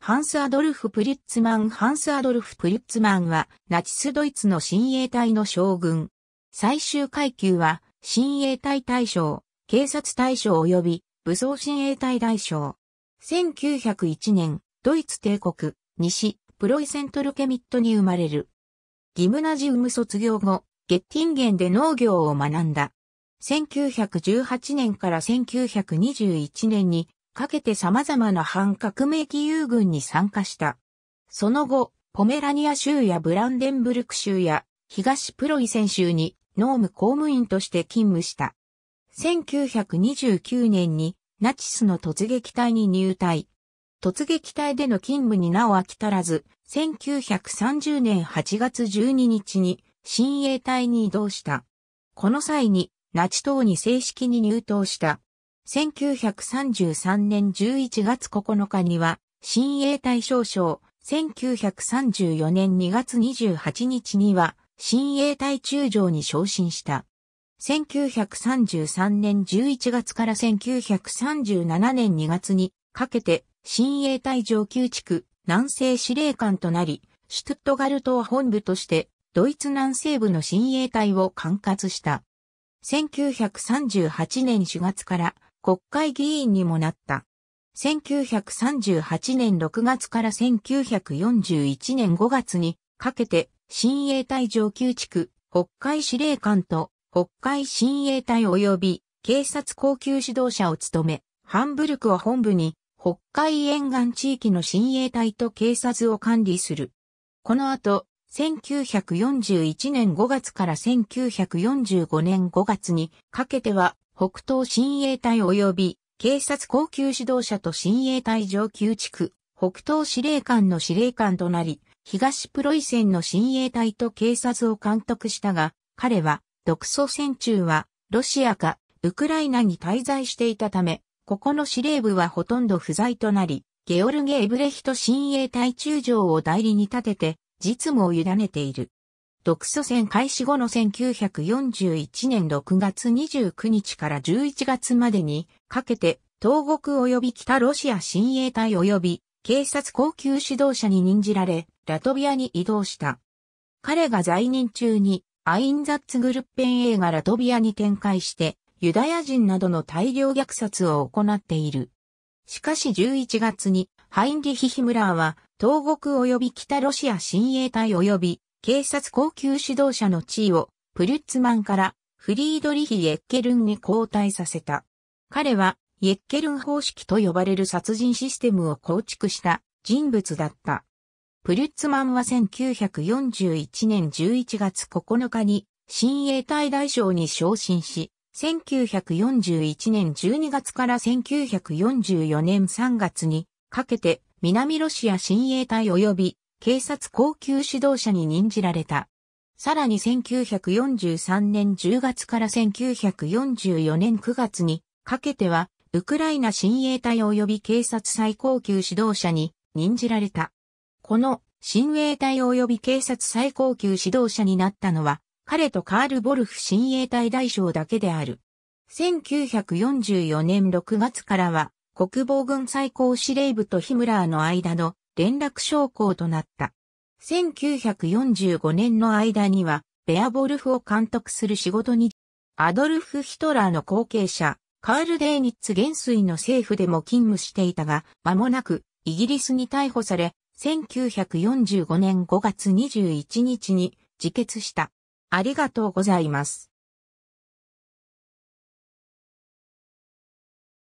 ハンス・アドルフ・プリッツマンハンス・アドルフ・プリッツマンは、ナチス・ドイツの親衛隊の将軍。最終階級は、親衛隊大将、警察大将及び、武装親衛隊大将。1901年、ドイツ帝国、西、プロイセントルケミットに生まれる。ギムナジウム卒業後、ゲッティンゲンで農業を学んだ。1918年から1921年にかけて様々な反革命義勇軍に参加した。その後、ポメラニア州やブランデンブルク州や東プロイセン州に農務公務員として勤務した。1929年にナチスの突撃隊に入隊。突撃隊での勤務になお飽き足らず、1930年8月12日に新衛隊に移動した。この際にナチ党に正式に入党した。1933年11月9日には、新栄大少将、1934年2月28日には、新栄大中将に昇進した。1933年11月から1937年2月にかけて、新栄大上級地区南西司令官となり、シュトゥットガル島本部として、ドイツ南西部の新栄隊を管轄した。1938年4月から国会議員にもなった。1938年6月から1941年5月にかけて新衛隊上級地区、北海司令官と北海新衛隊及び警察高級指導者を務め、ハンブルクを本部に北海沿岸地域の新衛隊と警察を管理する。この後、1941年5月から1945年5月にかけては北東新衛隊及び警察高級指導者と新衛隊上級地区、北東司令官の司令官となり、東プロイセンの新衛隊と警察を監督したが、彼は、独ソ戦中は、ロシアか、ウクライナに滞在していたため、ここの司令部はほとんど不在となり、ゲオルゲ・エブレヒト新衛隊中将を代理に立てて、実務を委ねている。独ソ戦開始後の1941年6月29日から11月までにかけて東国及び北ロシア親衛隊及び警察高級指導者に任じられ、ラトビアに移動した。彼が在任中にアインザッツグルッペン映画ラトビアに展開して、ユダヤ人などの大量虐殺を行っている。しかし11月にハインリヒ・ヒムラーは東国及び北ロシア親衛隊及び警察高級指導者の地位をプリュッツマンからフリードリヒ・エッケルンに交代させた。彼は、イェッケルン方式と呼ばれる殺人システムを構築した人物だった。プリュッツマンは1941年11月9日に親衛隊大将に昇進し、1941年12月から1944年3月にかけて南ロシア親衛隊及び警察高級指導者に任じられた。さらに1943年10月から1944年9月にかけては、ウクライナ親衛隊及び警察最高級指導者に任じられた。この親衛隊及び警察最高級指導者になったのは、彼とカール・ボルフ親衛隊大将だけである。1944年6月からは、国防軍最高司令部とヒムラーの間の連絡将校となった。1945年の間には、ベアボルフを監督する仕事に、アドルフ・ヒトラーの後継者、カール・デーニッツ元帥の政府でも勤務していたが、間もなくイギリスに逮捕され、1945年5月21日に自決した。ありがとうございます。